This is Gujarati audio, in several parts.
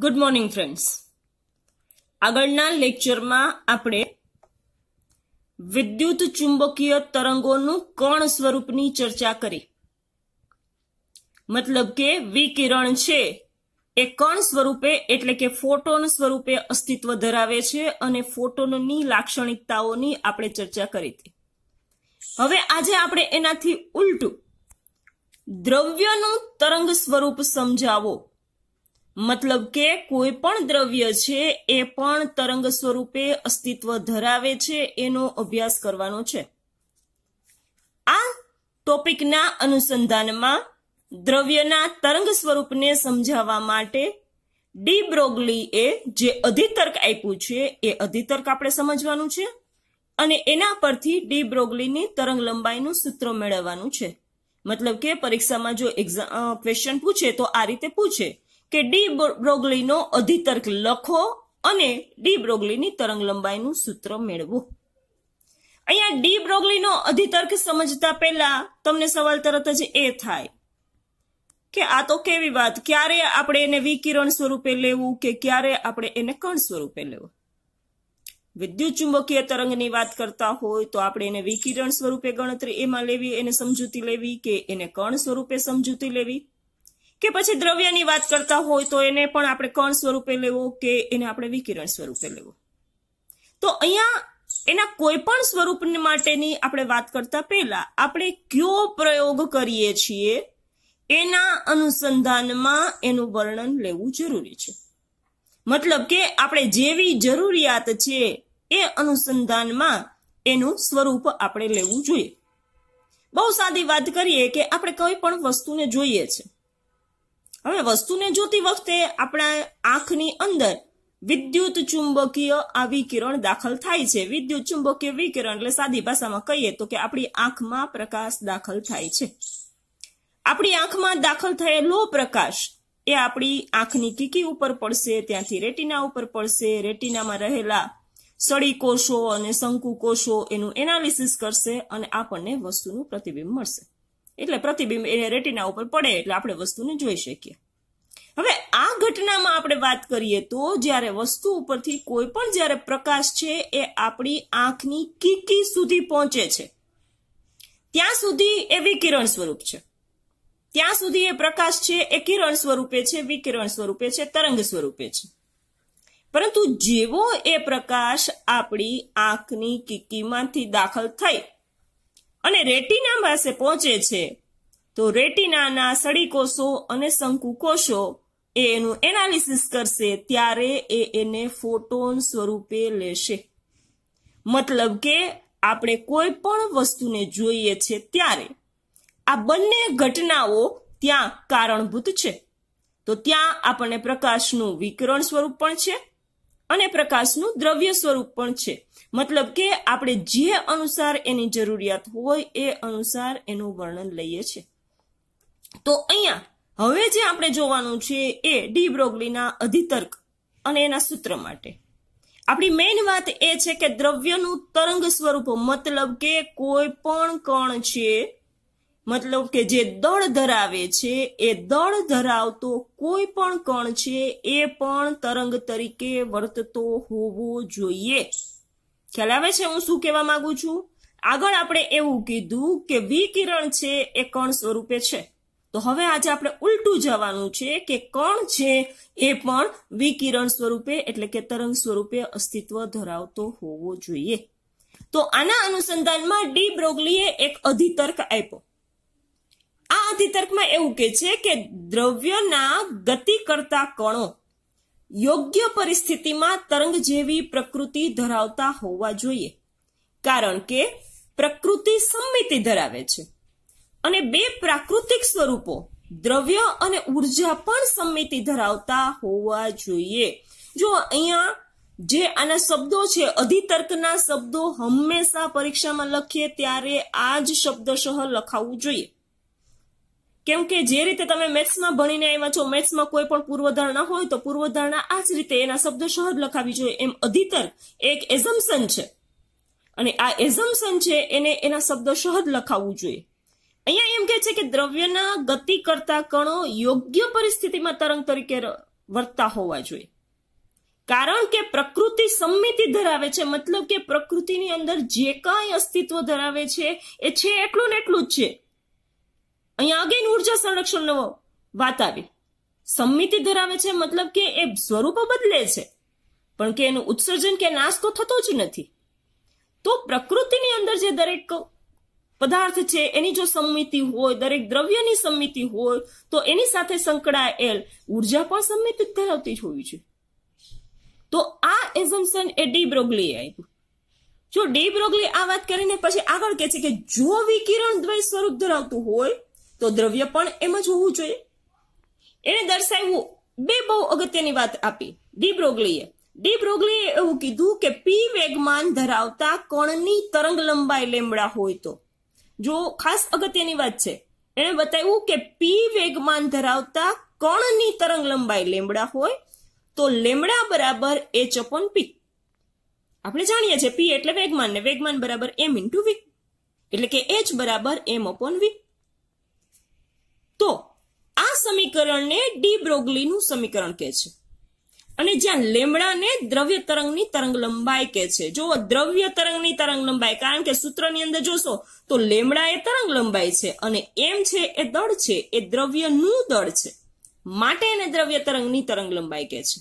ગુડ મોર્નિંગ ફ્રેન્ડ્સ આગળના લેક્ચરમાં આપણે વિદ્યુત ચુંબકીય તરંગોનું કણ સ્વરૂપની ચર્ચા કરી મતલબ કે વિકિરણ છે એ કણ સ્વરૂપે એટલે કે ફોટોન સ્વરૂપે અસ્તિત્વ ધરાવે છે અને ફોટોનની લાક્ષણિકતાઓની આપણે ચર્ચા કરી હતી હવે આજે આપણે એનાથી ઉલટું દ્રવ્યનું તરંગ સ્વરૂપ સમજાવો મતલબ કે કોઈ પણ દ્રવ્ય છે એ પણ તરંગ સ્વરૂપે અસ્તિત્વ ધરાવે છે એનો અભ્યાસ કરવાનો છે આ ટોપિકના અનુસંધાનમાં દ્રવ્યના તરંગ સ્વરૂપને સમજાવવા માટે ડી બ્રોગલીએ જે અધિતર્ક આપ્યું છે એ અધિતર્ક આપણે સમજવાનું છે અને એના પરથી ડી બ્રોગલીની તરંગ લંબાઈનું સૂત્ર મેળવવાનું છે મતલબ કે પરીક્ષામાં જો ક્વેશ્ચન પૂછે તો આ રીતે પૂછે કે ડી બ્રોગલીનો અધિતર્ક લખો અને ડી બ્રોગલીની તરંગ લંબાઈનું સૂત્ર મેળવો અહીંયા ડી બ્રોગલીનો અધિતર્ક સમજતા પહેલા તમને સવાલ તરત જ એ થાય કે આ તો કેવી વાત ક્યારે આપણે એને વિકિરણ સ્વરૂપે લેવું કે ક્યારે આપણે એને કણ સ્વરૂપે લેવું વિદ્યુત ચુંબકીય તરંગની વાત કરતા હોય તો આપણે એને વિકિરણ સ્વરૂપે ગણતરી એમાં લેવી એને સમજૂતી લેવી કે એને કણ સ્વરૂપે સમજૂતી લેવી કે પછી દ્રવ્યની વાત કરતા હોય તો એને પણ આપણે કણ સ્વરૂપે લેવો કે એને આપણે વિકિરણ સ્વરૂપે લેવો તો અહીંયા એના કોઈ પણ સ્વરૂપ માટેની આપણે વાત કરતા પહેલા આપણે કયો પ્રયોગ કરીએ છીએ એના અનુસંધાનમાં એનું વર્ણન લેવું જરૂરી છે મતલબ કે આપણે જેવી જરૂરિયાત છે એ અનુસંધાનમાં એનું સ્વરૂપ આપણે લેવું જોઈએ બહુ સાદી વાત કરીએ કે આપણે કોઈ પણ વસ્તુને જોઈએ છે હવે વસ્તુને જોતી વખતે આપણા આંખની અંદર વિદ્યુત ચુંબકીય આવી કિરણ દાખલ થાય છે વિદ્યુત ચુંબકીય વિકિરણ એટલે સાદી ભાષામાં કહીએ તો કે આપણી આંખમાં પ્રકાશ દાખલ થાય છે આપણી આંખમાં દાખલ થયેલો પ્રકાશ એ આપણી આંખની કીકી ઉપર પડશે ત્યાંથી રેટિના ઉપર પડશે રેટિનામાં રહેલા સળી કોષો અને શંકુ કોષો એનું એનાલિસિસ કરશે અને આપણને વસ્તુનું પ્રતિબિંબ મળશે એટલે પ્રતિબિંબ એ રેટિના ઉપર પડે એટલે આપણે વસ્તુને જોઈ શકીએ હવે આ ઘટનામાં આપણે વાત કરીએ તો જ્યારે વસ્તુ ઉપરથી કોઈ પણ જ્યારે પ્રકાશ છે એ આપણી આંખની કીકી સુધી પહોંચે છે ત્યાં સુધી એ વિકિરણ સ્વરૂપ છે ત્યાં સુધી એ પ્રકાશ છે એ કિરણ સ્વરૂપે છે વિકિરણ સ્વરૂપે છે તરંગ સ્વરૂપે છે પરંતુ જેવો એ પ્રકાશ આપણી આંખની કીકીમાંથી દાખલ થઈ અને રેટિના પાસે પહોંચે છે તો રેટિનાના સળીકોષો અને શંકુકોષો એ એનું એનાલિસિસ કરશે ત્યારે એ એને ફોટોન સ્વરૂપે લેશે મતલબ કે આપણે કોઈ પણ વસ્તુને જોઈએ છે ત્યારે આ બંને ઘટનાઓ ત્યાં કારણભૂત છે તો ત્યાં આપણને પ્રકાશનું વિકિરણ સ્વરૂપ પણ છે અને પ્રકાશનું દ્રવ્ય સ્વરૂપ પણ છે મતલબ કે આપણે જે અનુસાર એની જરૂરિયાત હોય એ અનુસાર એનું વર્ણન લઈએ છીએ તો અહીંયા હવે જે આપણે જોવાનું છે એ ડી બ્રોગલીના અધિતર્ક અને એના સૂત્ર માટે આપણી મેઇન વાત એ છે કે દ્રવ્યનું તરંગ સ્વરૂપ મતલબ કે કોઈ પણ કણ છે મતલબ કે જે દળ ધરાવે છે એ દળ ધરાવતો કોઈ પણ કણ છે એ પણ તરંગ તરીકે વર્તતો હોવો જોઈએ ખ્યાલ આવે છે હું શું કહેવા માંગુ છું આગળ આપણે એવું કીધું કે વિકિરણ છે એ કણ સ્વરૂપે છે તો હવે આજે આપણે ઉલટું જવાનું છે કે કણ છે એ પણ વિકિરણ સ્વરૂપે એટલે કે તરંગ સ્વરૂપે અસ્તિત્વ ધરાવતો હોવો જોઈએ તો આના અનુસંધાનમાં ડી બ્રોગલીએ એક અધિતર્ક આપ્યો તર્કમાં એવું કે છે કે દ્રવ્યના ગતિ કરતા કણો યોગ્ય પરિસ્થિતિમાં તરંગ જેવી પ્રકૃતિ ધરાવતા હોવા જોઈએ કારણ કે પ્રકૃતિ સંમિતિ ધરાવે છે અને બે પ્રાકૃતિક સ્વરૂપો દ્રવ્ય અને ઉર્જા પણ સંમિતિ ધરાવતા હોવા જોઈએ જો અહીંયા જે આના શબ્દો છે અધિતર્કના શબ્દો હંમેશા પરીક્ષામાં લખીએ ત્યારે આ જ શબ્દશઃ લખાવવું જોઈએ કેમકે જે રીતે તમે મેથ્સમાં ભણીને આવ્યા છો મેથ્સમાં કોઈ પણ પૂર્વધારણા હોય તો પૂર્વધારણા આ જ રીતે એના શબ્દ શોધ લખાવી જોઈએ એમ અધિતર એક એઝમ્પશન છે અને આ એઝમ્પશન છે એને એના શબ્દ શહદ લખાવવું જોઈએ અહીંયા એમ કહે છે કે દ્રવ્યના ગતિ કરતા કણો યોગ્ય પરિસ્થિતિમાં તરંગ તરીકે વર્તા હોવા જોઈએ કારણ કે પ્રકૃતિ સમિતિ ધરાવે છે મતલબ કે પ્રકૃતિની અંદર જે કાંઈ અસ્તિત્વ ધરાવે છે એ છે એટલું ને એટલું જ છે અહીંયા અગેન ઉર્જા સંરક્ષણ સંરક્ષણનો વાત આવી સમિતિ ધરાવે છે મતલબ કે એ સ્વરૂપો બદલે છે પણ કે એનું ઉત્સર્જન કે નાશ તો થતો જ નથી તો પ્રકૃતિની અંદર જે દરેક પદાર્થ છે એની જો સમિતિ હોય દરેક દ્રવ્યની સમિતિ હોય તો એની સાથે સંકળાયેલ ઉર્જા પણ સમિતિ ધરાવતી જ હોવી જોઈએ તો આ એઝમ્પશન એ ડી બ્રોગલીએ આપ્યું જો ડી બ્રોગલી આ વાત કરીને પછી આગળ કહે છે કે જો વિકિરણ દ્વય સ્વરૂપ ધરાવતું હોય તો દ્રવ્ય પણ એમ જ હોવું જોઈએ એને દર્શાવ્યું બે બહુ અગત્યની વાત આપી ડી બ્રોગલીએ ડી બ્રોગલીએ એવું કીધું કે પી વેગમાન ધરાવતા કણની તરંગ લંબાઈ લેમડા હોય તો જો ખાસ અગત્યની વાત છે એણે બતાવ્યું કે પી વેગમાન ધરાવતા કણની તરંગ લંબાઈ લેમડા હોય તો લેમડા બરાબર એચ અપોન પી આપણે જાણીએ છીએ પી એટલે વેગમાન ને વેગમાન બરાબર એમ ઇન્ટુ વી એટલે કે એચ બરાબર એમ અપોન વી તો આ સમીકરણને ડી બ્રોગલીનું સમીકરણ કહે છે અને જ્યાં લેમડાને દ્રવ્ય તરંગની તરંગ લંબાઈ કહે છે જો દ્રવ્ય તરંગની તરંગ લંબાઈ કારણ કે સૂત્રની અંદર જોશો તો લેમડા એ તરંગ લંબાઈ છે અને એમ છે એ દળ છે એ દ્રવ્યનું દળ છે માટે એને દ્રવ્ય તરંગની તરંગ લંબાઈ કહે છે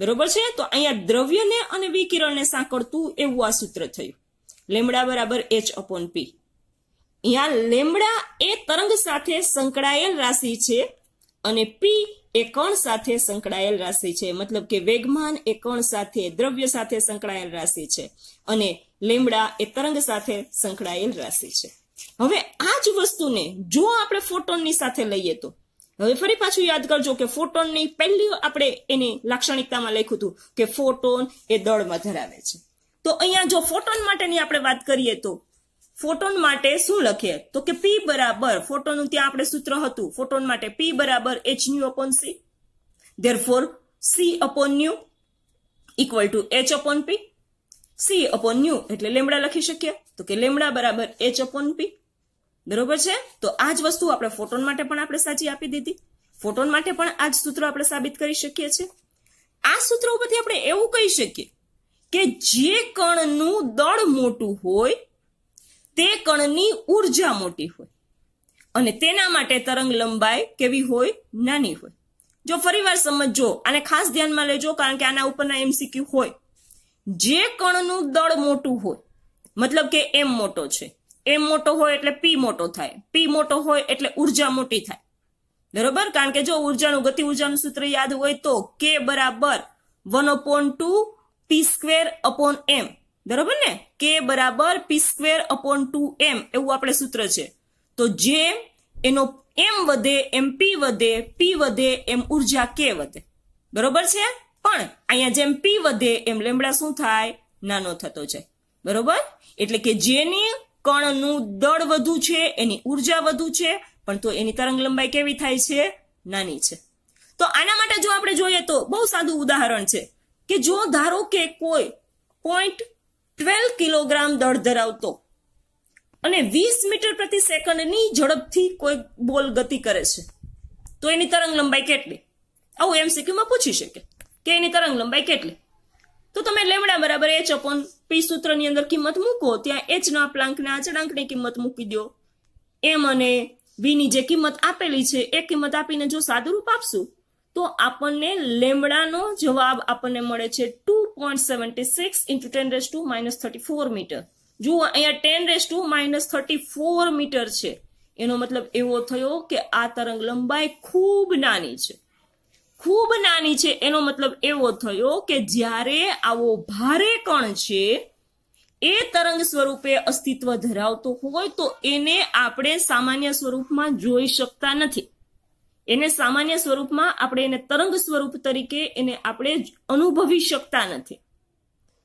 બરોબર છે તો અહીંયા દ્રવ્યને અને વિકિરણને સાંકળતું એવું આ સૂત્ર થયું લેમડા બરાબર એચ અપોન પી અહીંયા લેમડા એ તરંગ સાથે સંકળાયેલ રાશિ છે અને પી એ કણ સાથે સંકળાયેલ રાશિ છે મતલબ કે વેગમાન એ કણ સાથે દ્રવ્ય સાથે સંકળાયેલ રાશિ છે અને લેમડા એ તરંગ સાથે સંકળાયેલ રાશિ છે હવે આ જ વસ્તુને જો આપણે ફોટોનની સાથે લઈએ તો હવે ફરી પાછું યાદ કરજો કે ફોટોનની પહેલી આપણે એની લાક્ષણિકતામાં લખ્યું હતું કે ફોટોન એ દળમાં ધરાવે છે તો અહીંયા જો ફોટોન માટેની આપણે વાત કરીએ તો ફોટોન માટે શું લખીએ તો કે પી બરાબર ફોટોનું ત્યાં આપણે સૂત્ર હતું ફોટોન માટે પી બરાબર H nu upon C therefore C upon nu equal to H upon P C upon nu એટલે લેમડા લખી શકીએ તો કે લેમડા બરાબર એચ અપોન પી બરોબર છે તો આ જ વસ્તુ આપણે ફોટોન માટે પણ આપણે સાચી આપી દીધી ફોટોન માટે પણ આ જ સૂત્ર આપણે સાબિત કરી શકીએ છીએ આ સૂત્ર ઉપરથી આપણે એવું કહી શકીએ કે જે કણનું દળ મોટું હોય તે કણની ઉર્જા મોટી હોય અને તેના માટે તરંગ લંબાઈ કેવી હોય નાની હોય જો ફરીવાર સમજો આને ખાસ ધ્યાનમાં લેજો કારણ કે આના ઉપરના એમસીક્યુ હોય જે કણનું દળ મોટું હોય મતલબ કે એમ મોટો છે એમ મોટો હોય એટલે પી મોટો થાય પી મોટો હોય એટલે ઉર્જા મોટી થાય બરોબર કારણ કે જો ઉર્જાનું ગતિ ઉર્જાનું સૂત્ર યાદ હોય તો કે બરાબર one upon two P square upon M બરોબર ને કે બરાબર P square upon two M એવું આપણે સૂત્ર છે તો જે એનો એમ વધે એમ પી વધે પી વધે એમ ઉર્જા કે વધે બરોબર છે પણ અહીંયા જેમ પી વધે એમ લેમડા શું થાય નાનો થતો જાય બરોબર એટલે કે જેની કણનું દળ વધુ છે એની ઉર્જા વધુ છે પણ તો એની તરંગ લંબાઈ કેવી થાય છે નાની છે તો આના માટે જો આપણે જોઈએ તો બહુ સાદું ઉદાહરણ છે કે જો ધારો કે કોઈ પોઈન્ટ ટ્વેલ્વ કિલોગ્રામ દળ ધરાવતો અને વીસ મીટર પ્રતિ સેકન્ડની ઝડપથી કોઈ બોલ ગતિ કરે છે તો એની તરંગ લંબાઈ કેટલી આવું એમસીક્યુમાં પૂછી શકે કે એની તરંગ લંબાઈ કેટલી તો તમે લેમડા બરાબર એચ અપોન પી સૂત્રની અંદર કિંમત મૂકો ત્યાં એચના પ્લાંકના અચળાંકની કિંમત મૂકી દો એમ અને વીની જે કિંમત આપેલી છે એ કિંમત આપીને જો સાદુરૂપ આપશું તો આપણને લેમડાનો જવાબ આપણને મળે છે two point seventy six into ten raise to minus thirty four metre જુઓ અહીંયા ten raise to minus thirty four metre છે એનો મતલબ એવો થયો કે આ તરંગ લંબાઈ ખૂબ નાની છે ખૂબ નાની છે એનો મતલબ એવો થયો કે જ્યારે આવો ભારે કણ છે એ તરંગ સ્વરૂપે અસ્તિત્વ ધરાવતો હોય તો એને આપણે સામાન્ય સ્વરૂપમાં જોઈ શકતા નથી એને સામાન્ય સ્વરૂપમાં આપણે એને તરંગ સ્વરૂપ તરીકે એને આપણે અનુભવી શકતા નથી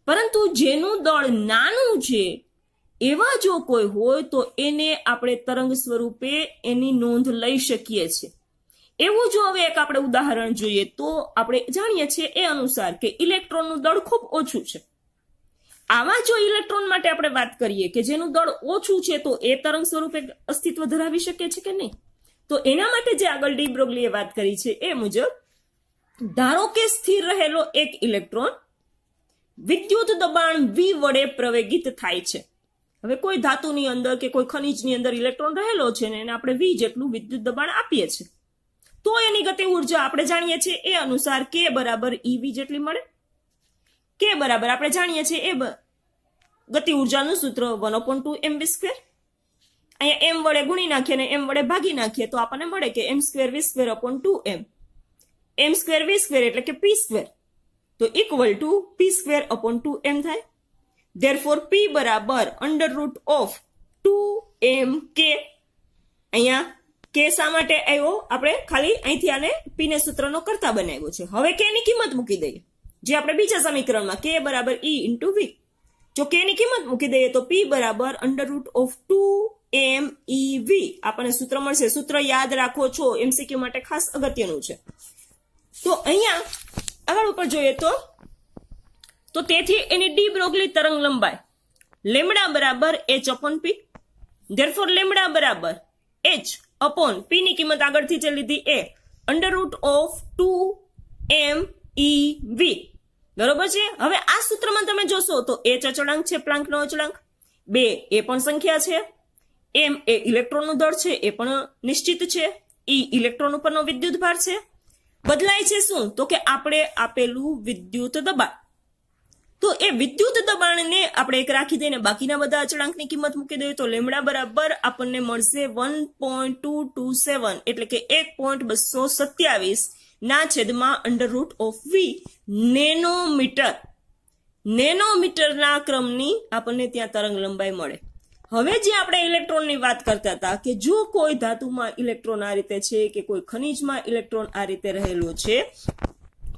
પરંતુ જેનું દળ નાનું છે એવા જો કોઈ હોય તો એને આપણે તરંગ સ્વરૂપે એની નોંધ લઈ શકીએ છીએ એવું જો હવે એક આપણે ઉદાહરણ જોઈએ તો આપણે જાણીએ છીએ એ અનુસાર કે ઇલેક્ટ્રોનનું દળ ખૂબ ઓછું છે આવા જો ઇલેક્ટ્રોન માટે આપણે વાત કરીએ કે જેનું દળ ઓછું છે તો એ તરંગ સ્વરૂપે અસ્તિત્વ ધરાવી શકે છે કે નહીં તો એના માટે જે આગળ ડીબ્રોગલીએ વાત કરી છે એ મુજબ ધારો કે સ્થિર રહેલો એક ઇલેક્ટ્રોન વિદ્યુત દબાણ વી વડે પ્રવેગિત થાય છે હવે કોઈ ધાતુની અંદર કે કોઈ ખનિજની અંદર ઇલેક્ટ્રોન રહેલો છે ને એને આપણે વી જેટલું વિદ્યુત દબાણ આપીએ છીએ તો એની ગતિ ઉર્જા આપણે જાણીએ છીએ એ અનુસાર કે બરાબર ઈવી e જેટલી મળે કે બરાબર આપણે જાણીએ છીએ એ ગતિ ઉર્જાનું સૂત્ર one upon two M B square અહીંયા એમ વડે ગુણી નાખીએ અને એમ વડે ભાગી નાખીએ તો આપણને મળે કે M square V square upon two M M square V square એટલે કે પી સ્ક્વેર તો equal to P square upon two M થાય ધેર ફોર પી બરાબર under root of two M કે અહીંયા કે શા માટે આવ્યો આપણે ખાલી અહીંથી આને પી ને સૂત્રનો કરતા બનાવ્યો છે હવે કે ની કિંમત મૂકી દઈએ જે આપણે બીજા સમીકરણમાં કે બરાબર ઈ ઇન્ટુ વી જો કે ની કિંમત મૂકી દઈએ તો પી બરાબર under root of two M E V આપણને સૂત્ર મળશે સૂત્ર યાદ રાખો છો એમસીક્યુ માટે ખાસ અગત્યનું છે તો અહીંયા આગળ ઉપર જોઈએ તો તો તેથી એની ડી બ્રોગલી તરંગ લંબાઈ લેમડા બરાબર H upon P therefore lambda બરાબર એચ અપોન પી ની કિંમત આગળથી જે લીધી એ under root of two M E V બરોબર છે હવે આ સૂત્રમાં તમે જોશો તો એચ અચળાંક છે પ્લાંકનો અચળાંક બે એ પણ સંખ્યા છે એમ એ ઇલેક્ટ્રોનનું દળ છે એ પણ નિશ્ચિત છે ઈ ઇલેક્ટ્રોન ઉપરનો વિદ્યુત ભાર છે બદલાય છે શું તો કે આપણે આપેલું વિદ્યુત દબાણ તો એ વિદ્યુત દબાણને આપણે એક રાખી દઈને બાકીના બધા અચળાંકની કિંમત મૂકી દઈએ તો લેમડા બરાબર આપણને મળશે one point two two seven એટલે કે એક પોઈન્ટ બસો સત્યાવીસ ના છેદમાં under root of V nanometre નેનોમીટરના ક્રમની આપણને ત્યાં તરંગ લંબાઈ મળે હવે જે આપણે ઇલેક્ટ્રોનની વાત કરતા હતા કે જો કોઈ ધાતુમાં ઇલેક્ટ્રોન આ રીતે છે કે કોઈ ખનીજમાં ઇલેક્ટ્રોન આ રીતે રહેલો છે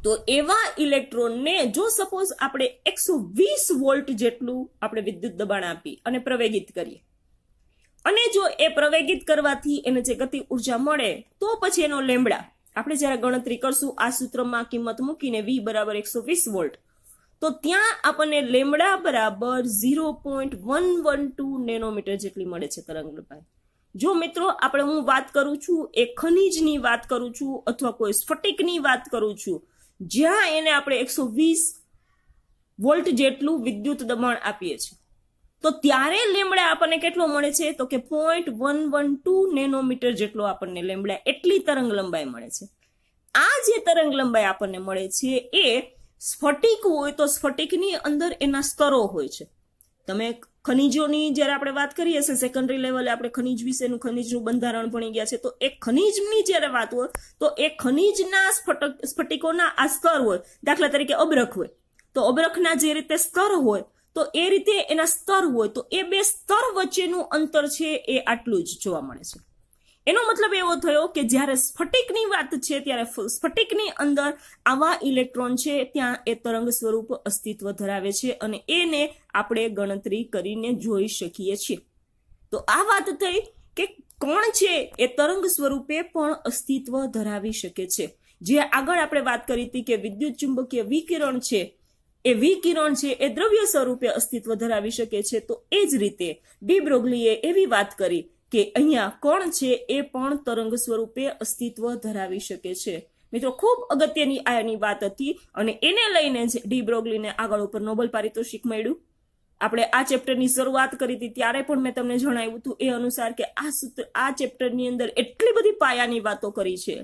તો એવા ઇલેક્ટ્રોનને જો સપોઝ આપણે એકસો વીસ વોલ્ટ જેટલું આપણે વિદ્યુત દબાણ આપી અને પ્રવેગિત કરીએ અને જો એ પ્રવેગિત કરવાથી એને જે ગતિ ઉર્જા મળે તો પછી એનો લેમડા આપણે જ્યારે ગણતરી કરશું આ સૂત્રમાં કિંમત મૂકીને વી બરાબર એકસો વીસ વોલ્ટ તો ત્યાં આપણને લેમડા બરાબર zero point one one two nanometre જેટલી મળે છે તરંગલંબાઈ જો મિત્રો આપણે હું વાત કરું છું એ ખનિજની વાત કરું છું અથવા કોઈ સ્ફટિકની વાત કરું છું જ્યાં એને આપણે એકસો વીસ વોલ્ટ જેટલું વિદ્યુત દબાણ આપીએ છીએ તો ત્યારે લેમડા આપણને કેટલો મળે છે તો કે point one one two nanometre જેટલો આપણને લેમડા એટલી તરંગ લંબાઈ મળે છે આ જે તરંગ લંબાઈ આપણને મળે છે એ સ્ફટિક હોય તો સ્ફટિકની અંદર એના સ્તરો હોય છે તમે ખનિજોની જ્યારે આપણે વાત કરીએ છીએ સેકન્ડરી લેવલે આપણે ખનિજ વિશેનું ખનિજનું બંધારણ ભણી ગયા છે તો એ ખનિજની જ્યારે વાત હોય તો એ ખનિજના સ્ફટક સ્ફટિકોના આ સ્તર હોય દાખલા તરીકે અબરખ હોય તો અબરખના જે રીતે સ્તર હોય તો એ રીતે એના સ્તર હોય તો એ બે સ્તર વચ્ચેનું અંતર છે એ આટલું જ જોવા મળે છે એનો મતલબ એવો થયો કે જ્યારે સ્ફટિકની વાત છે ત્યારે સ્ફટિકની અંદર આવા ઇલેક્ટ્રોન છે ત્યાં એ તરંગ સ્વરૂપ અસ્તિત્વ ધરાવે છે અને એને આપણે ગણતરી કરીને જોઈ શકીએ છીએ તો આ વાત થઈ કે કોણ છે એ તરંગ સ્વરૂપે પણ અસ્તિત્વ ધરાવી શકે છે જે આગળ આપણે વાત કરી હતી કે વિદ્યુત ચુંબકીય વિકિરણ છે એ વિકિરણ છે એ દ્રવ્ય સ્વરૂપે અસ્તિત્વ ધરાવી શકે છે તો એ જ રીતે ડી બ્રોગલીએ એવી વાત કરી કે અહીંયા કોણ છે એ પણ તરંગ સ્વરૂપે અસ્તિત્વ ધરાવી શકે છે મિત્રો ખૂબ અગત્યની આની વાત હતી અને એને લઈને જ ડી બ્રોગલીને આગળ ઉપર નોબલ પારિતોષિક મળ્યું આપણે આ ચેપ્ટરની શરૂઆત કરી હતી ત્યારે પણ મેં તમને જણાવ્યું હતું એ અનુસાર કે આ સૂત્ર આ ચેપ્ટરની અંદર એટલી બધી પાયાની વાતો કરી છે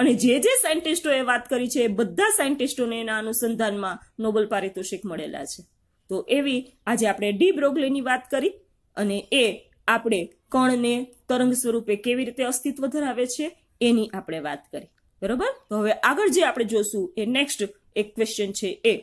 અને જે જે સાયન્ટિસ્ટોએ વાત કરી છે એ બધા સાયન્ટિસ્ટોને એના અનુસંધાનમાં નોબલ પારિતોષિક મળેલા છે તો એવી આજે આપણે ડી બ્રોગલીની વાત કરી અને એ આપણે કણને તરંગ સ્વરૂપે કેવી રીતે અસ્તિત્વ ધરાવે છે એની આપણે વાત કરી બરોબર તો હવે આગળ જે આપણે જોશું એ નેક્સ્ટ એક ક્વેશ્ચન છે એ